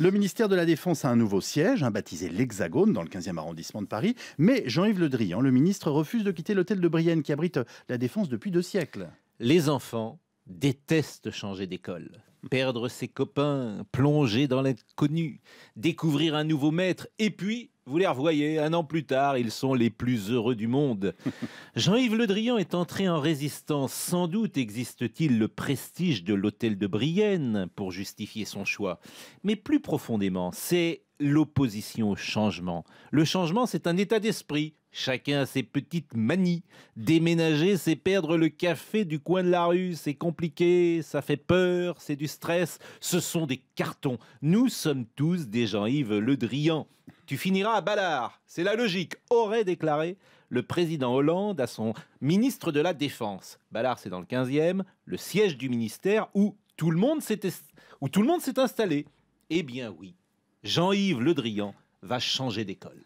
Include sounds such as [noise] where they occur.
Le ministère de la Défense a un nouveau siège, hein, baptisé l'Hexagone, dans le 15e arrondissement de Paris. Mais Jean-Yves Le Drian, le ministre, refuse de quitter l'hôtel de Brienne qui abrite la Défense depuis deux siècles. Les enfants détestent changer d'école. Perdre ses copains, plonger dans l'inconnu, découvrir un nouveau maître, et puis vous les revoyez un an plus tard, ils sont les plus heureux du monde. [laughs] Jean-Yves Le Drian est entré en résistance. Sans doute existe-t-il le prestige de l'hôtel de Brienne pour justifier son choix. Mais plus profondément, c'est l'opposition au changement. Le changement, c'est un état d'esprit. Chacun a ses petites manies. Déménager, c'est perdre le café du coin de la rue. C'est compliqué, ça fait peur, c'est du stress. Ce sont des cartons. Nous sommes tous des Jean-Yves Le Drian tu finiras à Ballard. C'est la logique, aurait déclaré le président Hollande à son ministre de la Défense. Ballard, c'est dans le 15e, le siège du ministère où tout le monde s'est, installé. Eh bien oui, Jean-Yves Le Drian va changer d'école.